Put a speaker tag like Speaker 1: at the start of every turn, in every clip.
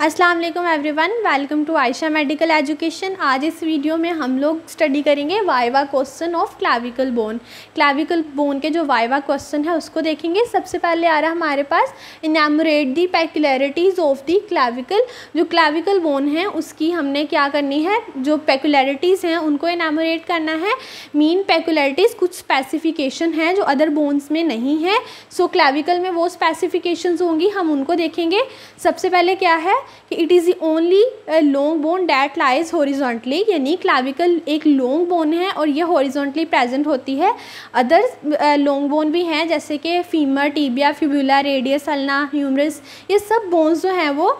Speaker 1: Aslam everyone welcome to Ayesha medical education आज इस video में हम लोग स्टडी करेंगे viva question of clavicle bone clavicle bone के जो वाइवा क्वेश्चन है उसको देखेंगे सबसे पहले आ रहा है हमारे पास enumerate the peculiarities of the clavicle जो क्लाविकल बोन है उसकी हमने क्या करनी है जो पैकुलरिटीज़ हैं उनको इनमोरेट करना है मीन पैकुलरिटीज़ कुछ स्पेसिफिकेशन है जो अदर बोन्स में नहीं है सो so, क्लाविकल में वो स्पेसिफिकेशन होंगी हम उनको देखेंगे सबसे पहले क्या है कि it is the only long bone that lies horizontally यानी क्लाविकल एक लॉन्ग बोन है और ये हॉरिजॉन्टली प्रेजेंट होती है अदर लॉन्ग बोन भी हैं जैसे कि femur tibia fibula radius ulna humerus ये सब बोन्स जो हैं वो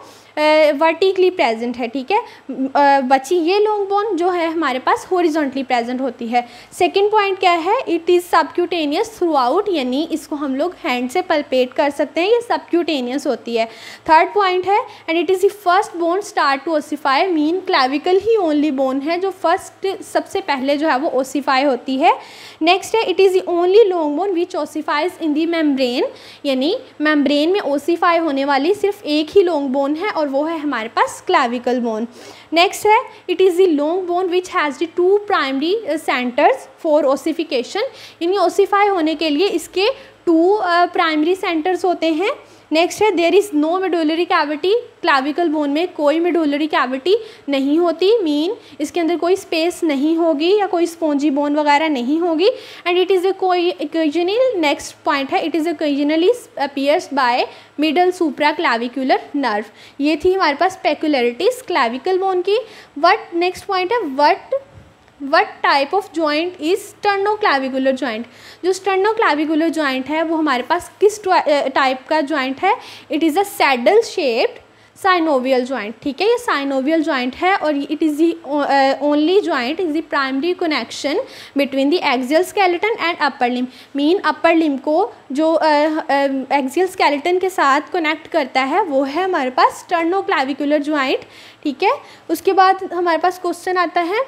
Speaker 1: वर्टिकली प्रेजेंट है ठीक है बची ये लॉन्ग बोन जो है हमारे पास हॉरिजॉन्टली प्रेजेंट होती है सेकेंड पॉइंट क्या है it is subcutaneous throughout यानी इसको हम लोग हैंड से पल्पेट कर सकते हैं ये सबक्यूटेनियस होती है थर्ड पॉइंट है and it is the first bone start to ossify mean clavicle ही ओनली बोन है जो फर्स्ट सबसे पहले जो है वो ओसीफाई होती है नेक्स्ट है it is the only long bone which ossifies in the membrane यानी मेम्ब्रेन में ओसीफाई होने वाली सिर्फ एक ही लॉन्ग बोन है और और वो है हमारे पास क्लाविकल बोन नेक्स्ट है it is the long bone which has the two primary centres for ossification यानी ओसीफाई होने के लिए इसके टू प्राइमरी सेंटर्स होते हैं नेक्स्ट है there is no medullary cavity clavicle bone में कोई मेडुलरी कैविटी नहीं होती मीन इसके अंदर कोई स्पेस नहीं होगी या कोई स्पोंजी बोन वगैरह नहीं होगी एंड इट इज़ अ कोई इक्वेजनल नेक्स्ट पॉइंट है it is occasionally appears by middle supra clavicular nerve ये थी हमारे पास पेकुलरिटीज़ क्लाविकल बोन की वट नेक्स्ट पॉइंट है what what type of joint is sternoclavicular joint जो स्टर्नोक्लाविकुलर ज्वाइंट है वो हमारे पास किस टाइप का ज्वाइंट है it is a saddle shaped synovial joint ठीक है ये साइनोवियल ज्वाइंट है और it is the only joint is the primary connection between the axial skeleton and upper limb mean upper limb को जो एक्जियल uh, स्केलेटन uh, के साथ connect करता है वो है हमारे पास क्लाविकुलर ज्वाइंट ठीक है उसके बाद हमारे पास क्वेश्चन आता है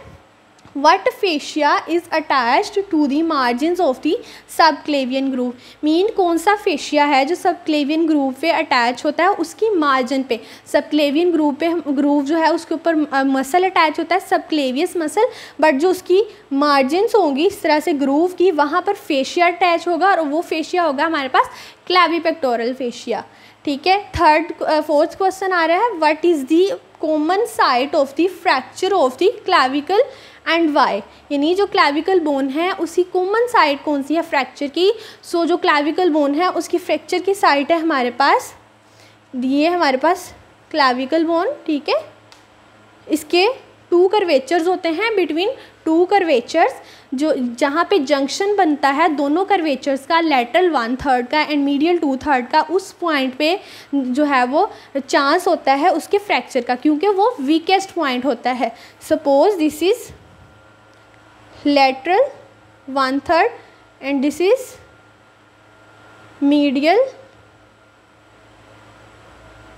Speaker 1: what fascia is attach to the margin of the subclavian groove mean कौन सा फेशिया है जो सबक्लेवियन ग्रूव पे अटैच होता है उसकी मार्जिन पे सबक्लेवियन ग्रूव पे ग्रूव जो है उसके ऊपर मसल अटैच होता है सबक्लेवियस मसल बट जो उसकी मार्जिनस होंगी इस तरह से ग्रूव की वहाँ पर फेशिया अटैच होगा और वो फेशिया होगा हमारे पास क्लेविपेक्टोरल फेशिया ठीक है थर्ड फोर्थ क्वेश्चन आ रहा है what is the common site of the fracture of the clavicle and why यानी जो क्लैविकल बोन है उसकी कॉमन साइड कौन सी है फ्रैक्चर की सो so, जो क्लैविकल बोन है उसकी फ्रैक्चर की साइट है हमारे पास ये हमारे पास क्लैविकल बोन ठीक है इसके टू करवेचर्स होते हैं बिटवीन टू करवेचर्स जो जहाँ पे जंक्शन बनता है दोनों करवेचर्स का लेटरल वन थर्ड का एंड मीडियल टू थर्ड का उस पॉइंट पे जो है वो चांस होता है उसके फ्रैक्चर का क्योंकि वो वीकेस्ट पॉइंट होता है suppose this is lateral one third and this is medial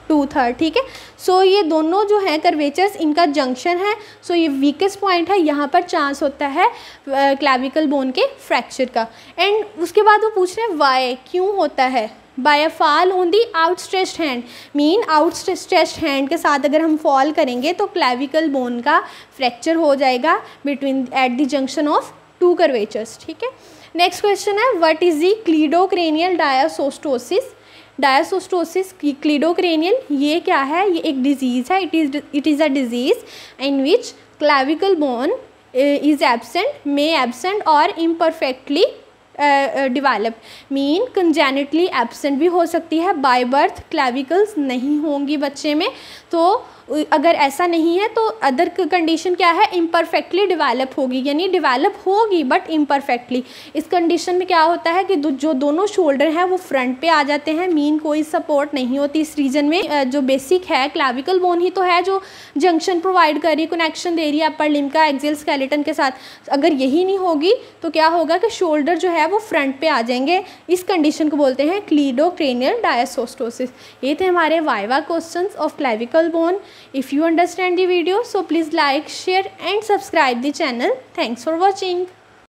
Speaker 1: two third ठीक है सो ये दोनों जो हैं कर्वेचर्स इनका जंक्शन है सो so, ये वीकेस्ट पॉइंट है यहाँ पर चांस होता है क्लाविकल बोन के फ्रैक्चर का एंड उसके बाद वो पूछ रहे हैं वाई क्यों होता है by a fall on the outstretched hand mean outstretched hand के साथ अगर हम फॉल करेंगे तो क्लेविकल बोन का फ्रैक्चर हो जाएगा between at the junction of two curvatures ठीक है नेक्स्ट क्वेश्चन है what is the cleidocranial dysostosis dysostosis cleidocranial ये क्या है ये एक डिजीज़ है it is it is a disease in which clavicle bone is absent may absent और imperfectly develop mean congenitally absent भी हो सकती है बाय बर्थ क्लेविकल्स नहीं होंगी बच्चे में तो अगर ऐसा नहीं है तो अदर कंडीशन क्या है इम्परफेक्टली डिवेलप होगी यानी डिवेलप होगी बट इम्परफेक्टली इस कंडीशन में क्या होता है कि जो दोनों शोल्डर हैं वो फ्रंट पे आ जाते हैं मीन कोई सपोर्ट नहीं होती इस रीजन में जो बेसिक है क्लाविकल बोन ही तो है जो जंक्शन प्रोवाइड कर रही कनेक्शन दे रही है अपर लिम का एक्जिल स्केलेटन के साथ अगर यही नहीं होगी तो क्या होगा कि शोल्डर जो है है वो फ्रंट पे आ जाएंगे इस कंडीशन को बोलते हैं क्लीडोक्रेनियल डायसोस्टोसिस ये थे हमारे viva question of clavicle bone if you understand the video so please like share and subscribe the channel thanks for watching